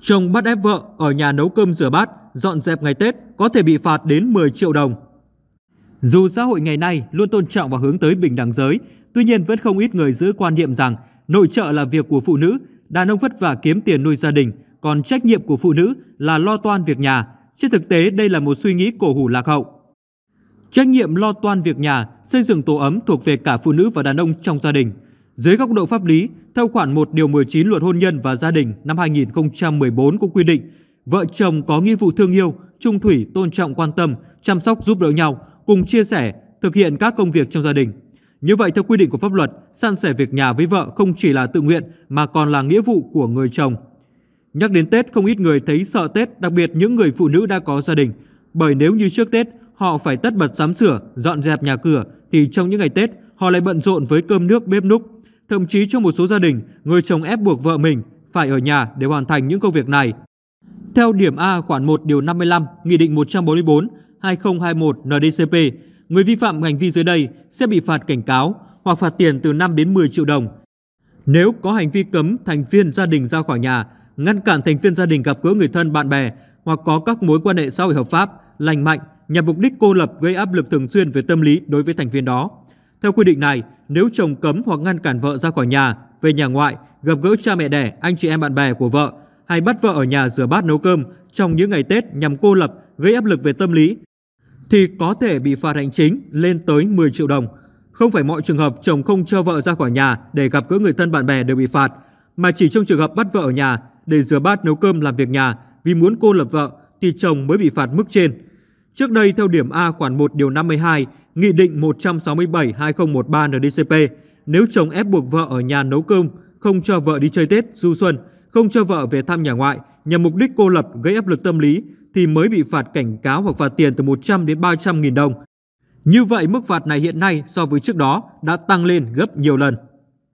Chồng bắt ép vợ ở nhà nấu cơm rửa bát, dọn dẹp ngày Tết có thể bị phạt đến 10 triệu đồng. Dù xã hội ngày nay luôn tôn trọng và hướng tới bình đẳng giới, tuy nhiên vẫn không ít người giữ quan niệm rằng nội trợ là việc của phụ nữ, đàn ông vất vả kiếm tiền nuôi gia đình, còn trách nhiệm của phụ nữ là lo toan việc nhà. Trên thực tế đây là một suy nghĩ cổ hủ lạc hậu. Trách nhiệm lo toan việc nhà, xây dựng tổ ấm thuộc về cả phụ nữ và đàn ông trong gia đình. Dưới góc độ pháp lý, theo khoản 1 điều 19 Luật hôn nhân và gia đình năm 2014 cũng quy định, vợ chồng có nghĩa vụ thương yêu, trung thủy, tôn trọng quan tâm, chăm sóc giúp đỡ nhau, cùng chia sẻ, thực hiện các công việc trong gia đình. Như vậy theo quy định của pháp luật, san sẻ việc nhà với vợ không chỉ là tự nguyện mà còn là nghĩa vụ của người chồng. Nhắc đến Tết, không ít người thấy sợ Tết, đặc biệt những người phụ nữ đã có gia đình. Bởi nếu như trước Tết, họ phải tất bật sắm sửa, dọn dẹp nhà cửa, thì trong những ngày Tết, họ lại bận rộn với cơm nước bếp núc, Thậm chí trong một số gia đình, người chồng ép buộc vợ mình phải ở nhà để hoàn thành những công việc này. Theo điểm A khoản 1 điều 55 Nghị định 144 2021 NDCP, người vi phạm hành vi dưới đây sẽ bị phạt cảnh cáo hoặc phạt tiền từ 5 đến 10 triệu đồng. Nếu có hành vi cấm thành viên gia đình ra khỏi nhà, ngăn cản thành viên gia đình gặp gỡ người thân bạn bè hoặc có các mối quan hệ xã hội hợp pháp, lành mạnh nhằm mục đích cô lập gây áp lực thường xuyên về tâm lý đối với thành viên đó. Theo quy định này, nếu chồng cấm hoặc ngăn cản vợ ra khỏi nhà, về nhà ngoại, gặp gỡ cha mẹ đẻ, anh chị em bạn bè của vợ hay bắt vợ ở nhà rửa bát nấu cơm trong những ngày Tết nhằm cô lập, gây áp lực về tâm lý thì có thể bị phạt hành chính lên tới 10 triệu đồng. Không phải mọi trường hợp chồng không cho vợ ra khỏi nhà để gặp gỡ người thân bạn bè đều bị phạt, mà chỉ trong trường hợp bắt vợ ở nhà để rửa bát nấu cơm làm việc nhà vì muốn cô lập vợ thì chồng mới bị phạt mức trên. Trước đây theo điểm A khoản 1 điều 52, Nghị định 167-2013 NDCP, nếu chồng ép buộc vợ ở nhà nấu cơm, không cho vợ đi chơi Tết, du xuân, không cho vợ về thăm nhà ngoại, nhằm mục đích cô lập gây áp lực tâm lý thì mới bị phạt cảnh cáo hoặc phạt tiền từ 100 đến 300 nghìn đồng. Như vậy mức phạt này hiện nay so với trước đó đã tăng lên gấp nhiều lần.